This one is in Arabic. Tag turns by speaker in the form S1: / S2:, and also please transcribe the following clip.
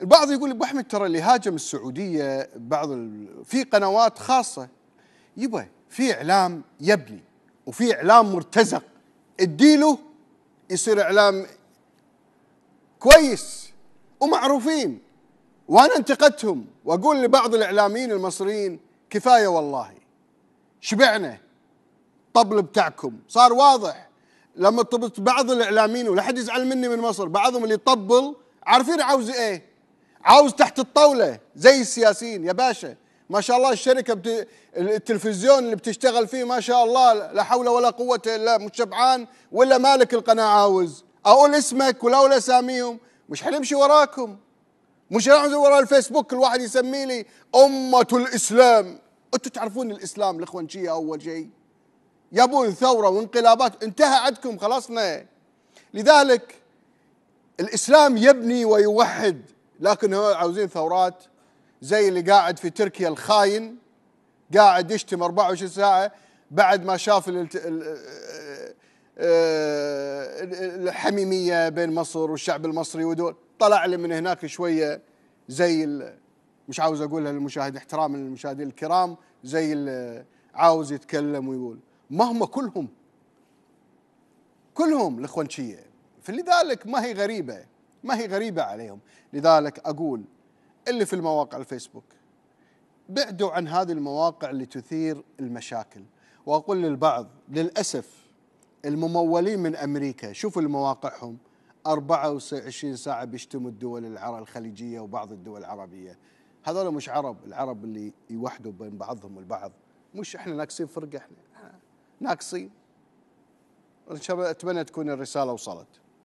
S1: البعض يقول ابو احمد ترى اللي هاجم السعوديه بعض ال... في قنوات خاصه يبا في اعلام يبني وفي اعلام مرتزق اديله يصير اعلام كويس ومعروفين وانا انتقدتهم واقول لبعض الاعلاميين المصريين كفايه والله شبعنا طبل بتاعكم صار واضح لما طبت بعض الاعلاميين ولا حد يزعل مني من مصر بعضهم اللي طبل عارفين عاوز ايه عاوز تحت الطاوله زي السياسيين يا باشا ما شاء الله الشركه بت... التلفزيون اللي بتشتغل فيه ما شاء الله لا حول ولا قوه الا مش شبعان ولا مالك القناه عاوز اقول اسمك ولا ولا اساميهم مش حنمشي وراكم مش حنمشي ورا الفيسبوك الواحد يسمي لي امه الاسلام انتم تعرفون الاسلام الاخوانجيه اول شيء يبون ثوره وانقلابات انتهى عندكم خلصنا لذلك الاسلام يبني ويوحد لكن هو عاوزين ثورات زي اللي قاعد في تركيا الخاين قاعد يشتم 24 ساعه بعد ما شاف الحميميه بين مصر والشعب المصري ودول طلع لي من هناك شويه زي مش عاوز اقولها للمشاهد احتراما للمشاهدين الكرام زي اللي عاوز يتكلم ويقول ما هم كلهم كلهم الاخوانشيه فلذلك ما هي غريبه ما هي غريبة عليهم لذلك أقول اللي في المواقع الفيسبوك بعدوا عن هذه المواقع اللي تثير المشاكل وأقول للبعض للأسف الممولين من أمريكا شوفوا المواقعهم 24 ساعة بيشتموا الدول العرب الخليجية وبعض الدول العربية هذول مش عرب العرب اللي يوحدوا بين بعضهم البعض مش احنا ناقصين فرقة احنا ناقصين ان شاء الله اتمنى تكون الرسالة وصلت